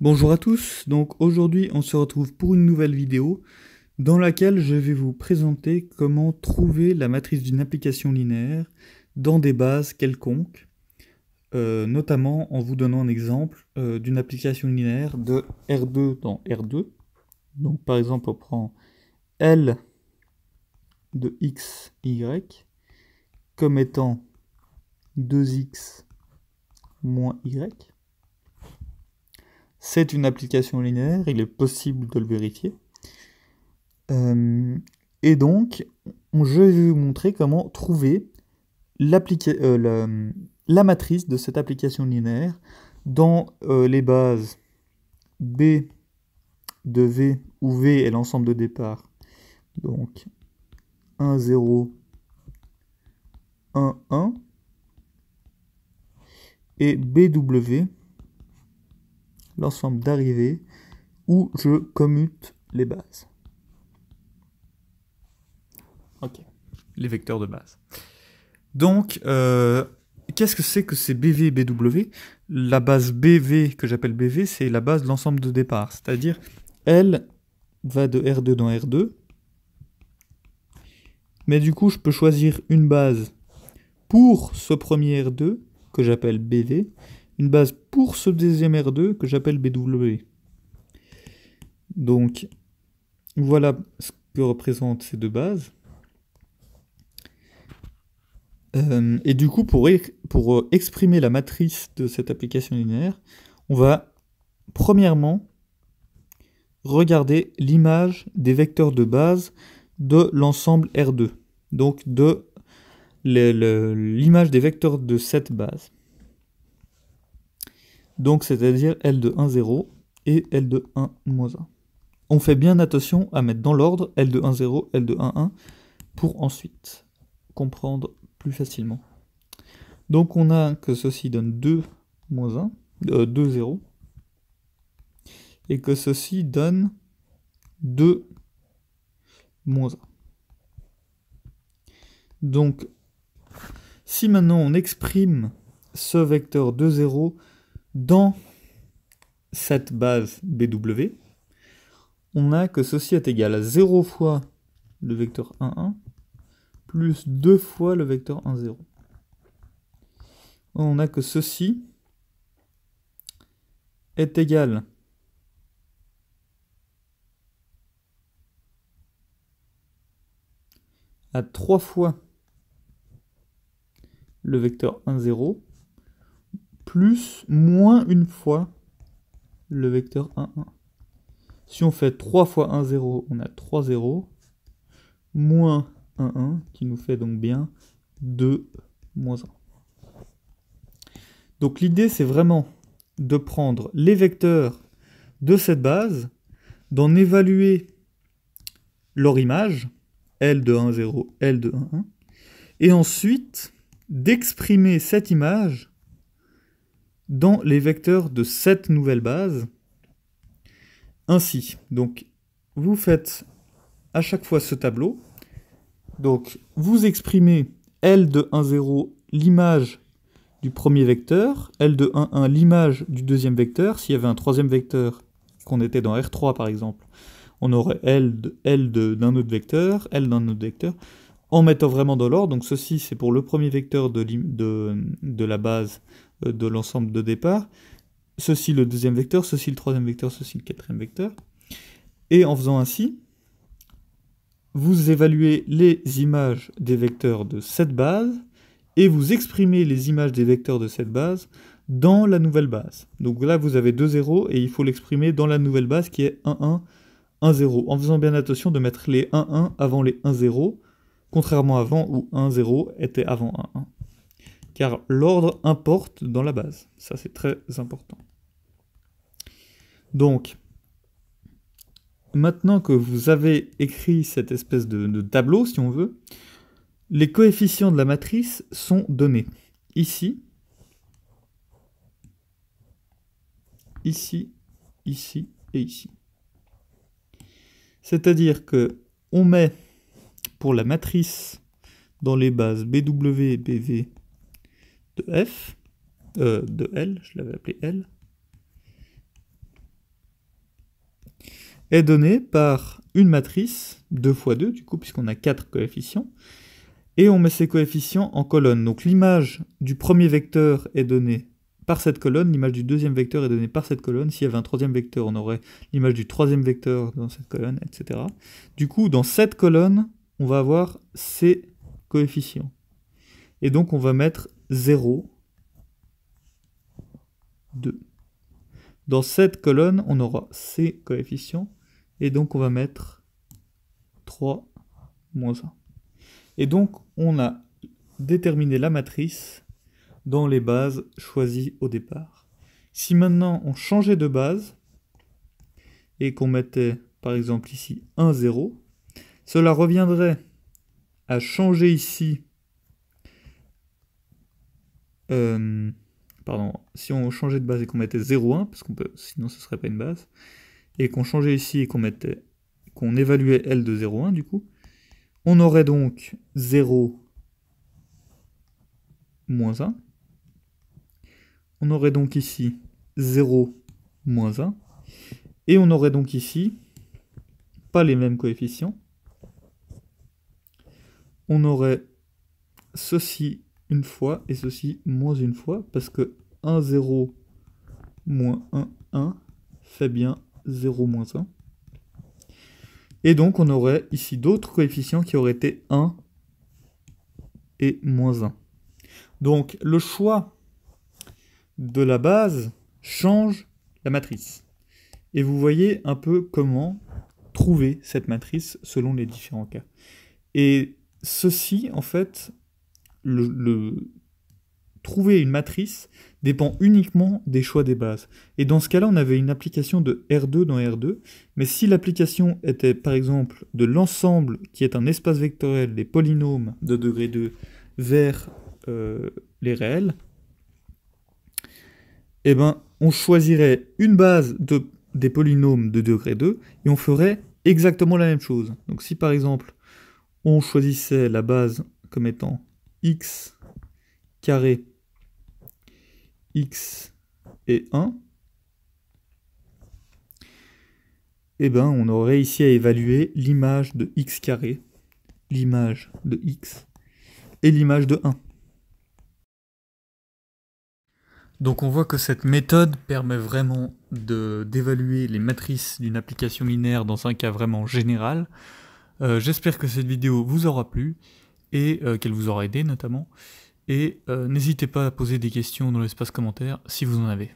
Bonjour à tous, donc aujourd'hui on se retrouve pour une nouvelle vidéo dans laquelle je vais vous présenter comment trouver la matrice d'une application linéaire dans des bases quelconques, euh, notamment en vous donnant un exemple euh, d'une application linéaire de R2 dans R2. Donc par exemple on prend L de x, y comme étant 2x moins y c'est une application linéaire, il est possible de le vérifier. Euh, et donc, je vais vous montrer comment trouver euh, la, matrice de cette application linéaire dans euh, les bases B de V, où V est l'ensemble de départ. Donc, 1, 0, 1, 1. Et BW, l'ensemble d'arrivée où je commute les bases. Ok. Les vecteurs de base. Donc, euh, qu'est-ce que c'est que ces BV BW La base BV que j'appelle BV, c'est la base de l'ensemble de départ. C'est-à-dire, elle va de R2 dans R2. Mais du coup, je peux choisir une base pour ce premier R2 que j'appelle BV une base pour ce deuxième R2 que j'appelle BW. E. Donc voilà ce que représentent ces deux bases. Euh, et du coup, pour, pour euh, exprimer la matrice de cette application linéaire, on va premièrement regarder l'image des vecteurs de base de l'ensemble R2, donc de l'image des vecteurs de cette base donc c'est-à-dire L de 1, 0 et L de 1, moins 1. On fait bien attention à mettre dans l'ordre L de 1, 0, L de 1, 1, pour ensuite comprendre plus facilement. Donc on a que ceci donne 2, 1, 2, 0, et que ceci donne 2, moins 1. Donc, si maintenant on exprime ce vecteur 2, 0 dans cette base BW, on a que ceci est égal à 0 fois le vecteur 1, 1, plus 2 fois le vecteur 1, 0. On a que ceci est égal à 3 fois le vecteur 1, 0 plus moins une fois le vecteur 1, 1. Si on fait 3 fois 1, 0, on a 3, 0, moins 1, 1, qui nous fait donc bien 2, moins 1. Donc l'idée, c'est vraiment de prendre les vecteurs de cette base, d'en évaluer leur image, L de 1, 0, L de 1, 1, et ensuite d'exprimer cette image dans les vecteurs de cette nouvelle base. Ainsi, donc vous faites à chaque fois ce tableau. Donc vous exprimez L de 1, 0, l'image du premier vecteur, L de 1, 1, l'image du deuxième vecteur. S'il y avait un troisième vecteur, qu'on était dans R3 par exemple, on aurait L de L d'un autre vecteur, L d'un autre vecteur, en mettant vraiment dans l'ordre. Donc ceci, c'est pour le premier vecteur de la base euh, de l'ensemble de départ, ceci le deuxième vecteur, ceci le troisième vecteur, ceci le quatrième vecteur. Et en faisant ainsi, vous évaluez les images des vecteurs de cette base et vous exprimez les images des vecteurs de cette base dans la nouvelle base. Donc là, vous avez deux zéros et il faut l'exprimer dans la nouvelle base qui est 1, 1, 1, 0. En faisant bien attention de mettre les 1, 1 avant les 1, 0, contrairement à avant où 1, 0 était avant 1, 1 car l'ordre importe dans la base. Ça, c'est très important. Donc, maintenant que vous avez écrit cette espèce de, tableau, si on veut, les coefficients de la matrice sont donnés. Ici, ici, ici et ici. C'est-à-dire que on met pour la matrice dans les bases BW, BV de f, euh, de L, je l'avais appelé L, est donnée par une matrice 2 fois 2, du coup, puisqu'on a 4 coefficients, et on met ces coefficients en colonne. Donc l'image du premier vecteur est donnée par cette colonne, l'image du deuxième vecteur est donnée par cette colonne. S'il y avait un troisième vecteur, on aurait l'image du troisième vecteur dans cette colonne, etc. Du coup, dans cette colonne, on va avoir ces coefficients. Et donc, on va mettre 0, 2. Dans cette colonne, on aura ces coefficients, et donc on va mettre 3 moins 1. Et donc on a déterminé la matrice dans les bases choisies au départ. Si maintenant on changeait de base, et qu'on mettait par exemple ici 1, 0, cela reviendrait à changer ici euh, pardon, si on changeait de base et qu'on mettait 0,1, parce qu'on peut, sinon ce serait pas une base, et qu'on changeait ici et qu'on mettait, qu'on évaluait L de 0,1 du coup, on aurait donc 0 moins 1. On aurait donc ici 0 moins 1. Et on aurait donc ici pas les mêmes coefficients. On aurait ceci une fois, et ceci moins une fois, parce que 1, 0, moins 1, 1, fait bien 0, moins 1. Et donc on aurait ici d'autres coefficients qui auraient été 1 et moins 1. Donc le choix de la base change la matrice. Et vous voyez un peu comment trouver cette matrice selon les différents cas. Et ceci, en fait, le, trouver une matrice dépend uniquement des choix des bases. Et dans ce cas-là, on avait une application de R2 dans R2, mais si l'application était par exemple de l'ensemble qui est un espace vectoriel des polynômes de degré 2 vers euh, les réels, eh ben, on choisirait une base de, des polynômes de degré 2 et on ferait exactement la même chose. Donc si par exemple on choisissait la base comme étant x carré x et 1, eh ben, on aurait réussi à évaluer l'image de x carré, l'image de x et l'image de 1. Donc on voit que cette méthode permet vraiment d'évaluer les matrices d'une application linéaire dans un cas vraiment général. Euh, j'espère que cette vidéo vous aura plu et euh, qu'elle vous aura aidé notamment. Et euh, n'hésitez pas à poser des questions dans l'espace commentaire si vous en avez.